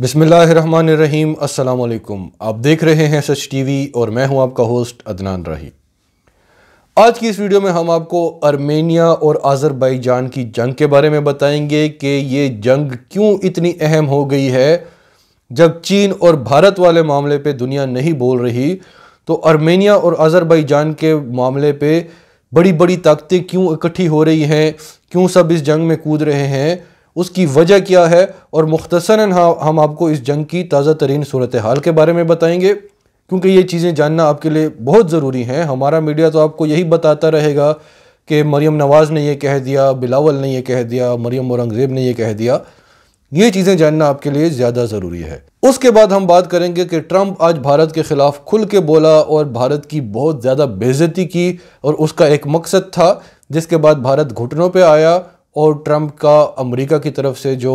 बिसमीम अल्लाम आप देख रहे हैं सच टीवी और मैं हूं आपका होस्ट अदनान राही आज की इस वीडियो में हम आपको आर्मेनिया और आज़रबाईजान की जंग के बारे में बताएंगे कि ये जंग क्यों इतनी अहम हो गई है जब चीन और भारत वाले मामले पे दुनिया नहीं बोल रही तो आर्मेनिया और आज़रबाईजान के मामले पे बड़ी बड़ी ताकतें क्यों इकट्ठी हो रही हैं क्यों सब इस जंग में कूद रहे हैं उसकी वजह क्या है और मुख्तसर हम आपको इस जंग की ताज़ा तरीन सूरत हाल के बारे में बताएंगे क्योंकि ये चीज़ें जानना आपके लिए बहुत ज़रूरी हैं हमारा मीडिया तो आपको यही बताता रहेगा कि मरीम नवाज़ ने यह कह दिया बिलावल ने यह कह दिया मरीम औरंगज़ेब ने यह कह दिया ये चीज़ें जानना आपके लिए ज़्यादा ज़रूरी है उसके बाद हम बात करेंगे कि ट्रंप आज भारत के ख़िलाफ़ खुल के बोला और भारत की बहुत ज़्यादा बेज़ती की और उसका एक मकसद था जिसके बाद भारत घुटनों पर आया और ट्रंप का अमेरिका की तरफ से जो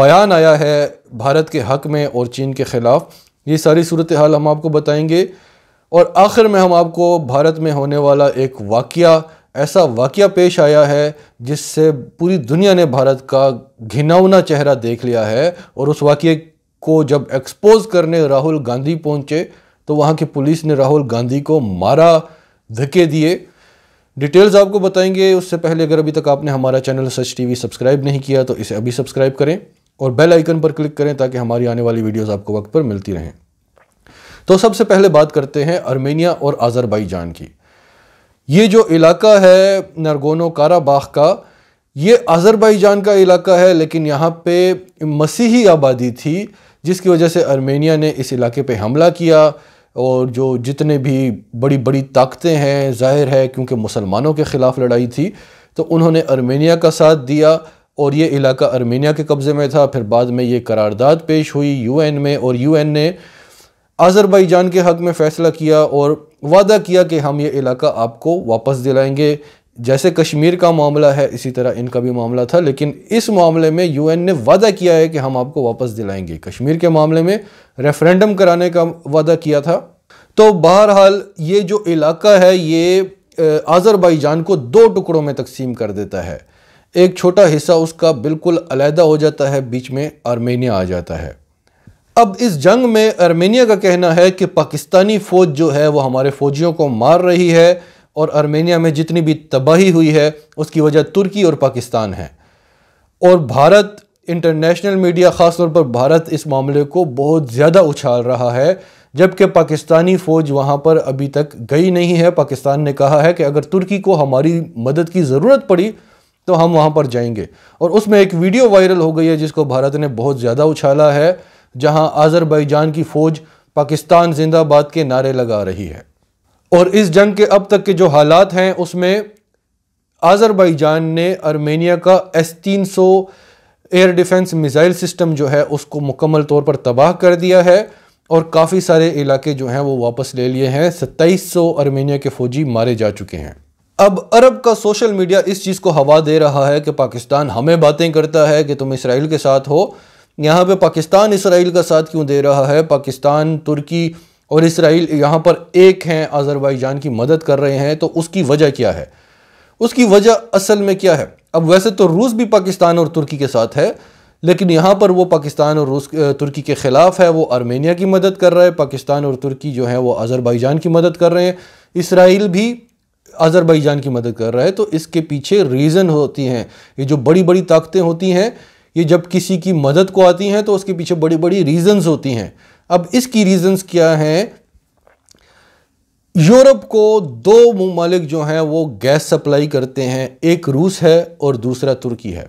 बयान आया है भारत के हक में और चीन के ख़िलाफ़ ये सारी सूरत हाल हम आपको बताएंगे और आखिर में हम आपको भारत में होने वाला एक वाक़ ऐसा वाक़ पेश आया है जिससे पूरी दुनिया ने भारत का घिनौना चेहरा देख लिया है और उस वाक़े को जब एक्सपोज करने राहुल गांधी पहुंचे तो वहाँ की पुलिस ने राहुल गांधी को मारा धके दिए डिटेल्स आपको बताएंगे उससे पहले अगर अभी तक आपने हमारा चैनल सच टीवी सब्सक्राइब नहीं किया तो इसे अभी सब्सक्राइब करें और बेल आइकन पर क्लिक करें ताकि हमारी आने वाली वीडियोस आपको वक्त पर मिलती रहें तो सबसे पहले बात करते हैं आर्मेनिया और आज़रबाईजान की ये जो इलाका है नरगोनो काराबाख का ये आज़रबाईजान का इलाका है लेकिन यहाँ पे मसीही आबादी थी जिसकी वजह से अर्मेनिया ने इस इलाके पे हमला किया और जो जितने भी बड़ी बड़ी ताकतें हैं जाहिर है क्योंकि मुसलमानों के ख़िलाफ़ लड़ाई थी तो उन्होंने अर्मेनिया का साथ दिया और ये इलाका आर्मेनिया के कब्ज़े में था फिर बाद में ये करारदाद पेश हुई यूएन में और यूएन ने आज़रबाईजान के हक़ में फ़ैसला किया और वादा किया कि हम ये इलाका आपको वापस दिलाएंगे जैसे कश्मीर का मामला है इसी तरह इनका भी मामला था लेकिन इस मामले में यूएन ने वादा किया है कि हम आपको वापस दिलाएंगे कश्मीर के मामले में रेफरेंडम कराने का वादा किया था तो बहरहाल ये जो इलाका है ये आज़रबाईजान को दो टुकड़ों में तकसीम कर देता है एक छोटा हिस्सा उसका बिल्कुल अलहदा हो जाता है बीच में आर्मेनिया आ जाता है अब इस जंग में आर्मेनिया का कहना है कि पाकिस्तानी फ़ौज जो है वो हमारे फ़ौजियों को मार रही है और आर्मेनिया में जितनी भी तबाही हुई है उसकी वजह तुर्की और पाकिस्तान है और भारत इंटरनेशनल मीडिया ख़ासतौर पर भारत इस मामले को बहुत ज़्यादा उछाल रहा है जबकि पाकिस्तानी फ़ौज वहाँ पर अभी तक गई नहीं है पाकिस्तान ने कहा है कि अगर तुर्की को हमारी मदद की ज़रूरत पड़ी तो हम वहाँ पर जाएंगे और उसमें एक वीडियो वायरल हो गई है जिसको भारत ने बहुत ज़्यादा उछाला है जहाँ आज़रबाईजान की फ़ौज पाकिस्तान जिंदाबाद के नारे लगा रही है और इस जंग के अब तक के जो हालात हैं उसमें आज़रबाईजान ने आर्मेनिया का एस तीन सौ एयर डिफेंस मिज़ाइल सिस्टम जो है उसको मुकम्मल तौर पर तबाह कर दिया है और काफ़ी सारे इलाके जो हैं वो वापस ले लिए हैं 2700 अर्मेनिया के फ़ौजी मारे जा चुके हैं अब अरब का सोशल मीडिया इस चीज़ को हवा दे रहा है कि पाकिस्तान हमें बातें करता है कि तुम इसराइल के साथ हो यहाँ पे पाकिस्तान इसराइल का साथ क्यों दे रहा है पाकिस्तान तुर्की और इसराइल यहाँ पर एक हैं जान की मदद कर रहे हैं तो उसकी वजह क्या है उसकी वजह असल में क्या है अब वैसे तो रूस भी पाकिस्तान और तुर्की के साथ है लेकिन यहाँ पर वो पाकिस्तान और रूस तुर्की के ख़िलाफ़ है वो आर्मेनिया की मदद कर रहा है पाकिस्तान और तुर्की जो है वो अज़रबैजान की मदद कर रहे हैं इसराइल भी अज़रबैजान की मदद कर रहा है तो इसके पीछे रीज़न होती हैं ये जो बड़ी बड़ी ताकतें होती हैं ये जब किसी की मदद को आती हैं तो उसके पीछे बड़ी बड़ी रीज़न्स होती हैं अब इसकी रीज़न्स क्या हैं यूरोप को दो ममालिक जो हैं वो गैस सप्लाई करते हैं एक रूस है और दूसरा तुर्की है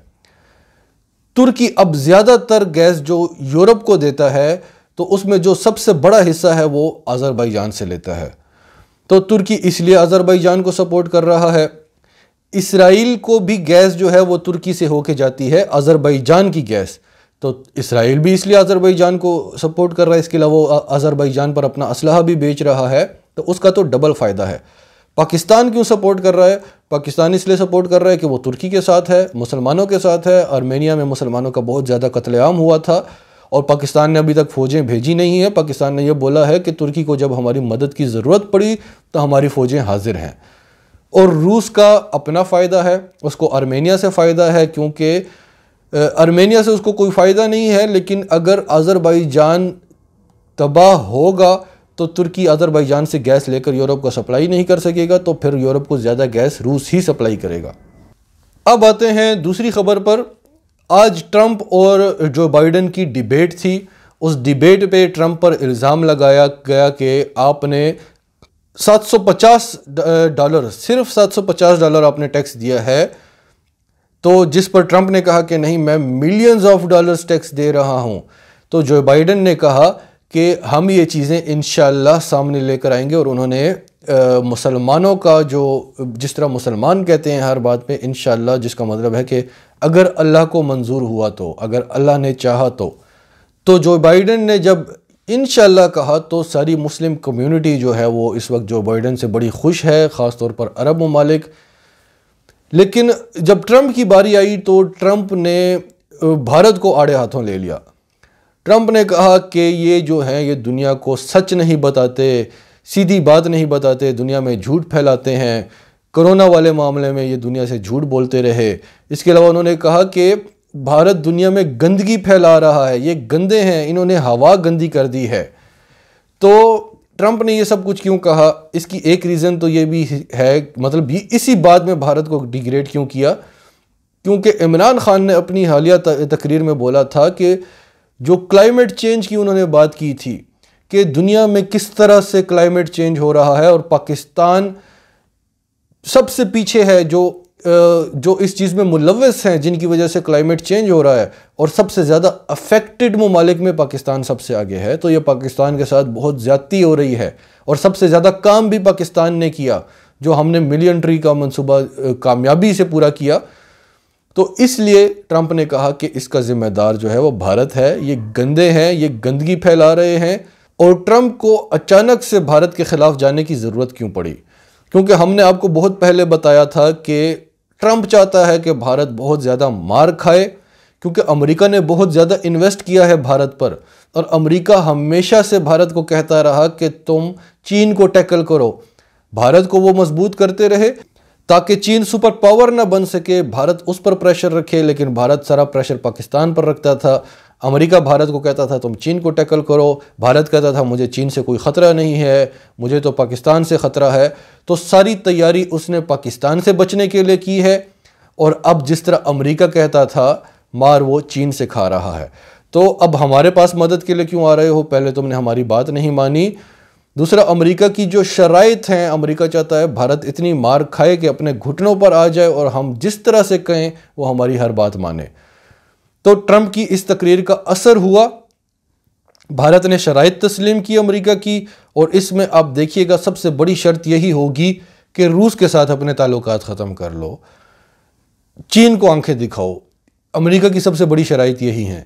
तुर्की अब ज़्यादातर गैस जो यूरोप को देता है तो उसमें जो सबसे बड़ा हिस्सा है वो अज़रबैजान से लेता है तो तुर्की इसलिए अज़रबैजान को सपोर्ट कर रहा है इसराइल को भी गैस जो है वो तुर्की से होके जाती है अज़रबैजान की गैस तो इसराइल भी इसलिए अज़रबैजान को सपोर्ट कर रहा है इसके अलावा वो अज़रबैजान पर अपना असलह भी बेच रहा है तो उसका तो डबल फ़ायदा है पाकिस्तान क्यों सपोर्ट कर रहा है पाकिस्तान इसलिए सपोर्ट कर रहा है कि वो तुर्की के साथ है मुसलमानों के साथ है आर्मेनिया में मुसलमानों का बहुत ज़्यादा कत्लेआम हुआ था और पाकिस्तान ने अभी तक फ़ौजें भेजी नहीं है पाकिस्तान ने यह बोला है कि तुर्की को जब हमारी मदद की ज़रूरत पड़ी तो हमारी फ़ौजें हाजिर हैं और रूस का अपना फ़ायदा है उसको आर्मेनिया से फ़ायदा है क्योंकि आर्मेनिया से उसको कोई फ़ायदा नहीं है लेकिन अगर जान तबाह होगा तो तुर्की अज़रबैजान से गैस लेकर यूरोप को सप्लाई नहीं कर सकेगा तो फिर यूरोप को ज़्यादा गैस रूस ही सप्लाई करेगा अब आते हैं दूसरी खबर पर आज ट्रंप और जो बाइडन की डिबेट थी उस डिबेट पे ट्रंप पर इल्ज़ाम लगाया गया कि आपने 750 डॉलर सिर्फ 750 डॉलर आपने टैक्स दिया है तो जिस पर ट्रंप ने कहा कि नहीं मैं मिलियंस ऑफ डॉलर्स टैक्स दे रहा हूं तो जो बाइडन ने कहा कि हम ये चीज़ें इन सामने लेकर आएंगे और उन्होंने मुसलमानों का जो जिस तरह मुसलमान कहते हैं हर बात में इन जिसका मतलब है कि अगर अल्लाह को मंजूर हुआ तो अगर अल्लाह ने चाहा तो तो जो बाइडन ने जब इन कहा तो सारी मुस्लिम कम्यूनिटी जो है वो इस वक्त जो बाइडन से बड़ी खुश है ख़ास तौर पर अरब ममालिक लेकिन जब ट्रंप की बारी आई तो ट्रंप ने भारत को आड़े हाथों ले लिया ट्रंप ने कहा कि ये जो हैं ये दुनिया को सच नहीं बताते सीधी बात नहीं बताते दुनिया में झूठ फैलाते हैं कोरोना वाले मामले में ये दुनिया से झूठ बोलते रहे इसके अलावा उन्होंने कहा कि भारत दुनिया में गंदगी फैला रहा है ये गंदे हैं इन्होंने हवा गंदी कर दी है तो ट्रंप ने ये सब कुछ क्यों कहा इसकी एक रीज़न तो ये भी है मतलब ये इसी बात में भारत को डिग्रेड क्यों किया क्योंकि इमरान खान ने अपनी हालिया तकरीर में बोला था कि जो क्लाइमेट चेंज की उन्होंने बात की थी कि दुनिया में किस तरह से क्लाइमेट चेंज हो रहा है और पाकिस्तान सबसे पीछे है जो जो इस चीज़ में मुलवस हैं जिनकी वजह से क्लाइमेट चेंज हो रहा है और सबसे ज़्यादा अफेक्टेड ममालिक में पाकिस्तान सबसे आगे है तो ये पाकिस्तान के साथ बहुत ज़्यादती हो रही है और सबसे ज़्यादा काम भी पाकिस्तान ने किया जो हमने मिलियन ट्री का मनसूबा कामयाबी से पूरा किया तो इसलिए ट्रंप ने कहा कि इसका जिम्मेदार जो है वो भारत है ये गंदे हैं ये गंदगी फैला रहे हैं और ट्रंप को अचानक से भारत के ख़िलाफ़ जाने की ज़रूरत क्यों पड़ी क्योंकि हमने आपको बहुत पहले बताया था कि ट्रंप चाहता है कि भारत बहुत ज़्यादा मार खाए क्योंकि अमेरिका ने बहुत ज़्यादा इन्वेस्ट किया है भारत पर और अमेरिका हमेशा से भारत को कहता रहा कि तुम चीन को टैकल करो भारत को वो मजबूत करते रहे ताकि चीन सुपर पावर ना बन सके भारत उस पर प्रेशर रखे लेकिन भारत सारा प्रेशर पाकिस्तान पर रखता था अमेरिका भारत को कहता था तुम चीन को टैकल करो भारत कहता था मुझे चीन से कोई ख़तरा नहीं है मुझे तो पाकिस्तान से ख़तरा है तो सारी तैयारी उसने पाकिस्तान से बचने के लिए की है और अब जिस तरह अमेरिका कहता था मार वो चीन से खा रहा है तो अब हमारे पास मदद के लिए क्यों आ रहे हो पहले तुमने हमारी बात नहीं मानी दूसरा अमेरिका की जो शराइत हैं अमेरिका चाहता है भारत इतनी मार खाए कि अपने घुटनों पर आ जाए और हम जिस तरह से कहें वो हमारी हर बात माने तो ट्रंप की इस तकरीर का असर हुआ भारत ने शराइत तस्लीम की अमेरिका की और इसमें आप देखिएगा सबसे बड़ी शर्त यही होगी कि रूस के साथ अपने ताल्लुक ख़त्म कर लो चीन को आंखें दिखाओ अमेरिका की सबसे बड़ी शराइत यही हैं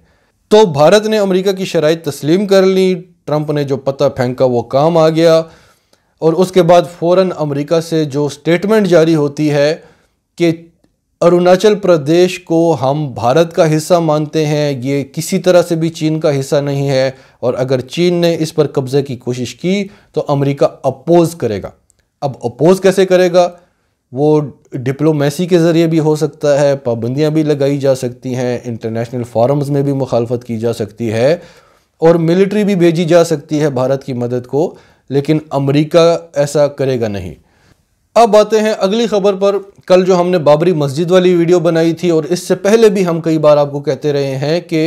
तो भारत ने अमेरिका की शराइत तस्लीम कर ली ट्रंप ने जो पता फेंका वो काम आ गया और उसके बाद फ़ौर अमेरिका से जो स्टेटमेंट जारी होती है कि अरुणाचल प्रदेश को हम भारत का हिस्सा मानते हैं ये किसी तरह से भी चीन का हिस्सा नहीं है और अगर चीन ने इस पर कब्ज़े की कोशिश की तो अमेरिका अपोज़ करेगा अब अपोज़ कैसे करेगा वो डिप्लोमेसी के ज़रिए भी हो सकता है पाबंदियाँ भी लगाई जा सकती हैं इंटरनेशनल फॉरम्स में भी मुखालफत की जा सकती है और मिलिट्री भी भेजी जा सकती है भारत की मदद को लेकिन अमेरिका ऐसा करेगा नहीं अब आते हैं अगली खबर पर कल जो हमने बाबरी मस्जिद वाली वीडियो बनाई थी और इससे पहले भी हम कई बार आपको कहते रहे हैं कि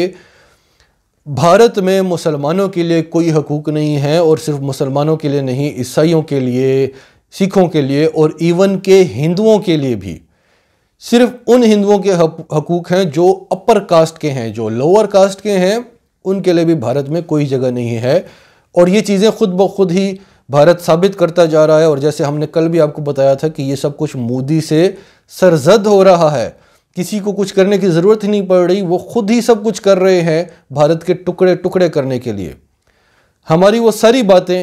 भारत में मुसलमानों के लिए कोई हकूक़ नहीं है और सिर्फ मुसलमानों के लिए नहीं ईसाइयों के लिए सिखों के लिए और इवन के हिंदुओं के लिए भी सिर्फ उन हिंदुओं के हकूक़ हैं जो अपर कास्ट के हैं जो लोअर कास्ट के हैं उनके लिए भी भारत में कोई जगह नहीं है और ये चीज़ें खुद ब खुद ही भारत साबित करता जा रहा है और जैसे हमने कल भी आपको बताया था कि ये सब कुछ मोदी से सरजद हो रहा है किसी को कुछ करने की ज़रूरत ही नहीं पड़ रही वो खुद ही सब कुछ कर रहे हैं भारत के टुकड़े टुकड़े करने के लिए हमारी वो सारी बातें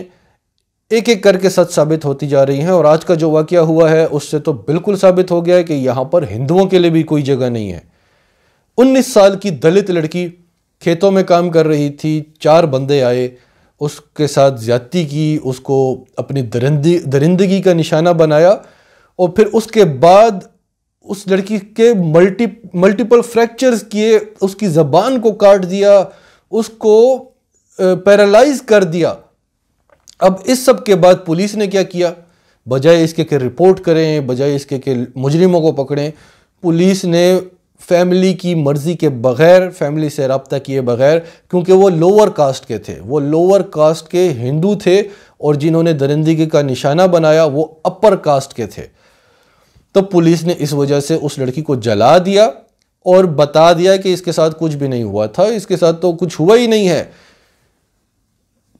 एक एक करके सच साबित होती जा रही हैं और आज का जो वाक्य हुआ है उससे तो बिल्कुल साबित हो गया है कि यहाँ पर हिंदुओं के लिए भी कोई जगह नहीं है 19 साल की दलित लड़की खेतों में काम कर रही थी चार बंदे आए उसके साथ ज़्यादती की उसको अपनी दरिंदी दरिंदगी का निशाना बनाया और फिर उसके बाद उस लड़की के मल्टी मल्टीपल फ्रैक्चर्स किए उसकी ज़बान को काट दिया उसको पैरालाइज कर दिया अब इस सब के बाद पुलिस ने क्या किया बजाय इसके के रिपोर्ट करें बजाय इसके के मुजरिमों को पकड़ें पुलिस ने फैमिली की मर्ज़ी के बग़ैर फैमिली से रबता किए बग़ैर क्योंकि वो लोअर कास्ट के थे वो लोअर कास्ट के हिंदू थे और जिन्होंने दरिंदगी का निशाना बनाया वो अपर कास्ट के थे तो पुलिस ने इस वजह से उस लड़की को जला दिया और बता दिया कि इसके साथ कुछ भी नहीं हुआ था इसके साथ तो कुछ हुआ ही नहीं है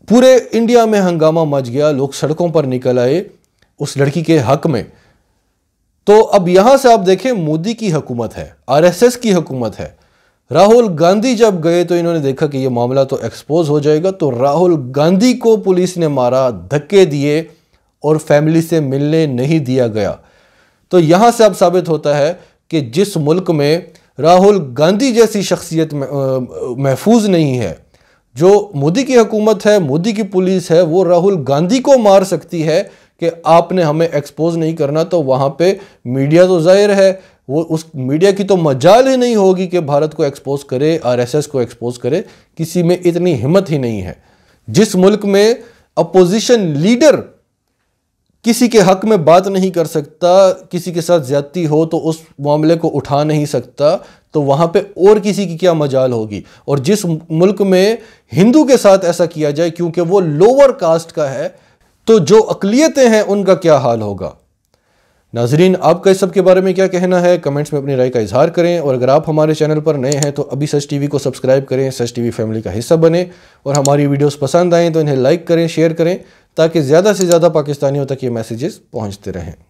पूरे इंडिया में हंगामा मच गया लोग सड़कों पर निकल आए उस लड़की के हक में तो अब यहां से आप देखें मोदी की हुकूमत है आरएसएस की हुकूमत है राहुल गांधी जब गए तो इन्होंने देखा कि यह मामला तो एक्सपोज हो जाएगा तो राहुल गांधी को पुलिस ने मारा धक्के दिए और फैमिली से मिलने नहीं दिया गया तो यहां से अब साबित होता है कि जिस मुल्क में राहुल गांधी जैसी शख्सियत महफूज नहीं है जो मोदी की हुकूमत है मोदी की पुलिस है वो राहुल गांधी को मार सकती है कि आपने हमें एक्सपोज नहीं करना तो वहाँ पे मीडिया तो जाहिर है वो उस मीडिया की तो मजाल ही नहीं होगी कि भारत को एक्सपोज करे आरएसएस को एक्सपोज करे किसी में इतनी हिम्मत ही नहीं है जिस मुल्क में अपोजिशन लीडर किसी के हक में बात नहीं कर सकता किसी के साथ ज्यादती हो तो उस मामले को उठा नहीं सकता तो वहाँ पे और किसी की क्या मजाल होगी और जिस मुल्क में हिंदू के साथ ऐसा किया जाए क्योंकि वो लोअर कास्ट का है तो जो अकलीतें हैं उनका क्या हाल होगा नाजरीन आपका इस सब के बारे में क्या कहना है कमेंट्स में अपनी राय का इजहार करें और अगर आप हमारे चैनल पर नए हैं तो अभी सच टीवी को सब्सक्राइब करें सच टीवी फैमिली का हिस्सा बने और हमारी वीडियोस पसंद आएँ तो इन्हें लाइक करें शेयर करें ताकि ज़्यादा से ज़्यादा पाकिस्तानियों तक ये मैसेजेस पहुँचते रहें